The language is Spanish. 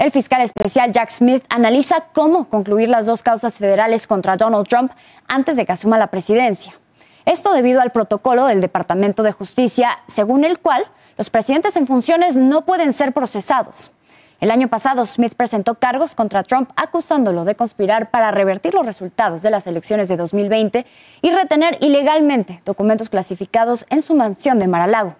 El fiscal especial Jack Smith analiza cómo concluir las dos causas federales contra Donald Trump antes de que asuma la presidencia. Esto debido al protocolo del Departamento de Justicia, según el cual los presidentes en funciones no pueden ser procesados. El año pasado, Smith presentó cargos contra Trump acusándolo de conspirar para revertir los resultados de las elecciones de 2020 y retener ilegalmente documentos clasificados en su mansión de Mar-a-Lago.